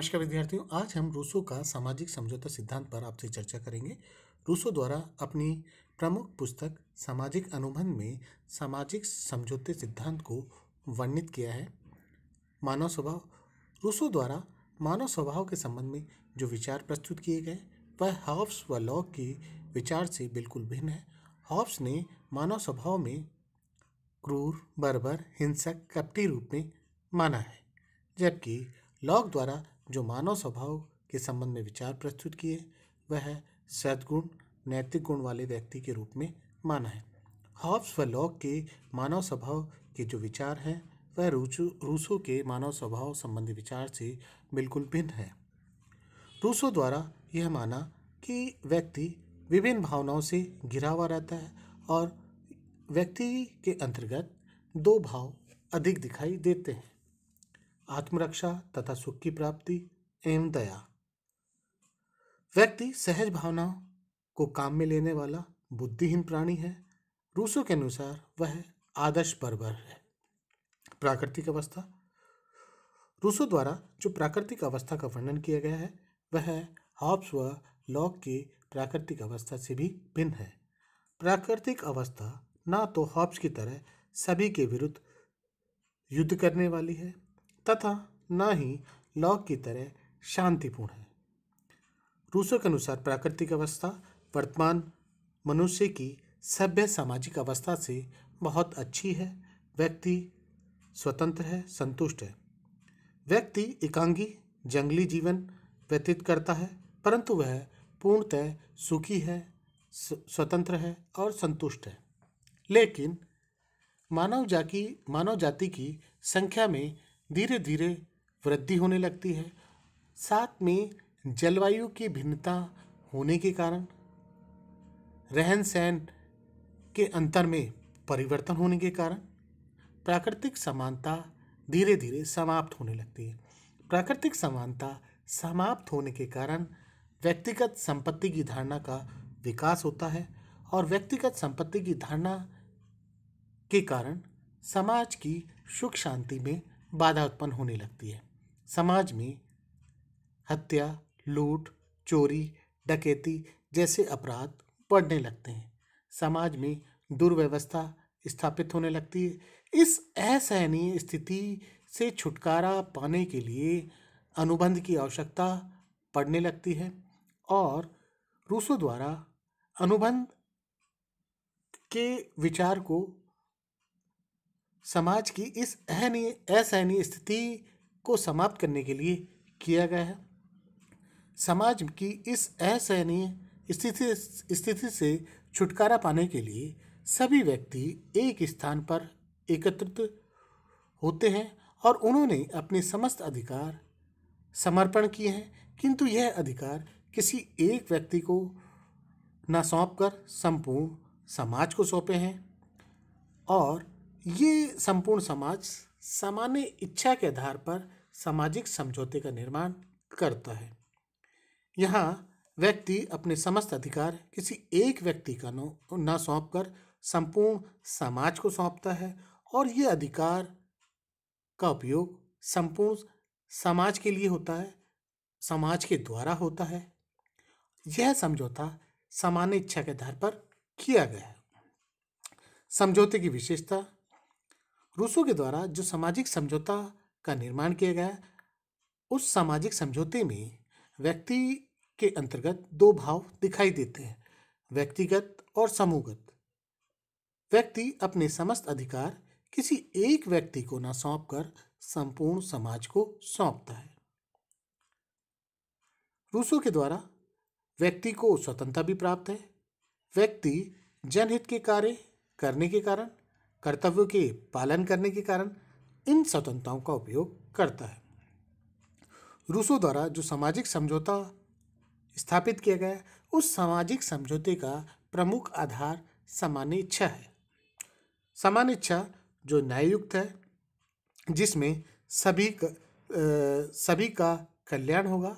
नमस्कार विद्यार्थियों आज हम रूसो का सामाजिक समझौता सिद्धांत पर आपसे चर्चा करेंगे रूसो द्वारा अपनी प्रमुख पुस्तक सामाजिक अनुबंध में सामाजिक समझौते सिद्धांत को वर्णित किया है मानव स्वभाव रूसो द्वारा मानव स्वभाव के संबंध में जो विचार प्रस्तुत किए गए वह हॉब्स व लॉ के विचार से बिल्कुल भिन्न है हॉब्स ने मानव स्वभाव में क्रूर बर्बर हिंसक कपटी रूप में माना है जबकि लॉक द्वारा जो मानव स्वभाव के संबंध में विचार प्रस्तुत किए वह सद्गुण नैतिक गुण वाले व्यक्ति के रूप में माना है हॉब्स व लॉक के मानव स्वभाव के जो विचार हैं वह रूचो रूसो के मानव स्वभाव संबंधी विचार से बिल्कुल भिन्न है रूसो द्वारा यह माना कि व्यक्ति विभिन्न भावनाओं से घिरा हुआ रहता है और व्यक्ति के अंतर्गत दो भाव अधिक दिखाई देते हैं आत्मरक्षा तथा सुख की प्राप्ति एवं दया व्यक्ति सहज भावनाओं को काम में लेने वाला बुद्धिहीन प्राणी है रूसों के अनुसार वह आदर्श बर्बर है प्राकृतिक अवस्था रूसों द्वारा जो प्राकृतिक अवस्था का वर्णन किया गया है वह हॉब्स व लॉक की प्राकृतिक अवस्था से भी भिन्न है प्राकृतिक अवस्था ना तो हॉब्स की तरह सभी के विरुद्ध युद्ध करने वाली है तथा न ही लौ की तरह शांतिपूर्ण है रूसो के अनुसार प्राकृतिक अवस्था वर्तमान मनुष्य की सभ्य सामाजिक अवस्था से बहुत अच्छी है व्यक्ति स्वतंत्र है संतुष्ट है व्यक्ति एकांगी जंगली जीवन व्यतीत करता है परंतु वह पूर्णतः सुखी है स्वतंत्र है और संतुष्ट है लेकिन मानव जाति मानव जाति की संख्या में धीरे धीरे वृद्धि होने लगती है साथ में जलवायु की भिन्नता होने के कारण रहन सहन के अंतर में परिवर्तन होने के कारण प्राकृतिक समानता धीरे धीरे समाप्त होने लगती है प्राकृतिक समानता समाप्त होने के कारण व्यक्तिगत संपत्ति की धारणा का विकास होता है और व्यक्तिगत संपत्ति की धारणा के कारण समाज की सुख शांति में बाधा उत्पन्न होने लगती है समाज में हत्या लूट चोरी डकैती जैसे अपराध बढ़ने लगते हैं समाज में दुर्व्यवस्था स्थापित होने लगती है इस असहनीय स्थिति से छुटकारा पाने के लिए अनुबंध की आवश्यकता पड़ने लगती है और रूसो द्वारा अनुबंध के विचार को समाज की इस अहनीय असहनीय स्थिति को समाप्त करने के लिए किया गया है समाज की इस असहनीय स्थिति स्थिति से छुटकारा पाने के लिए सभी व्यक्ति एक स्थान पर एकत्रित होते हैं और उन्होंने अपने समस्त अधिकार समर्पण किए हैं किंतु यह अधिकार किसी एक व्यक्ति को न सौंप कर संपूर्ण समाज को सौंपे हैं और ये संपूर्ण समाज सामान्य इच्छा के आधार पर सामाजिक समझौते का निर्माण करता है यहाँ व्यक्ति अपने समस्त अधिकार किसी एक व्यक्ति का न सौंप कर संपूर्ण समाज को सौंपता है और ये अधिकार का उपयोग संपूर्ण समाज के लिए होता है समाज के द्वारा होता है यह समझौता सामान्य इच्छा के आधार पर किया गया है समझौते की विशेषता रूसों के द्वारा जो सामाजिक समझौता का निर्माण किया गया उस सामाजिक समझौते में व्यक्ति के अंतर्गत दो भाव दिखाई देते हैं व्यक्तिगत और समूहगत व्यक्ति अपने समस्त अधिकार किसी एक व्यक्ति को न सौंप कर संपूर्ण समाज को सौंपता है रूसो के द्वारा व्यक्ति को स्वतंत्रता भी प्राप्त है व्यक्ति जनहित के कार्य करने के कारण कर्तव्यों के पालन करने के कारण इन स्वतंत्रताओं का उपयोग करता है रूसो द्वारा जो सामाजिक समझौता स्थापित किया गया उस सामाजिक समझौते का प्रमुख आधार सामान्य इच्छा है सामान्य इच्छा जो न्यायुक्त है जिसमें सभी का, आ, सभी का कल्याण होगा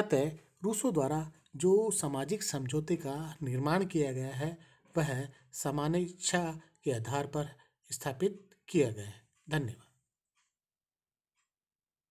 अतः रूसो द्वारा जो सामाजिक समझौते का निर्माण किया गया है वह सामान्य इच्छा के आधार पर स्थापित किया गया है धन्यवाद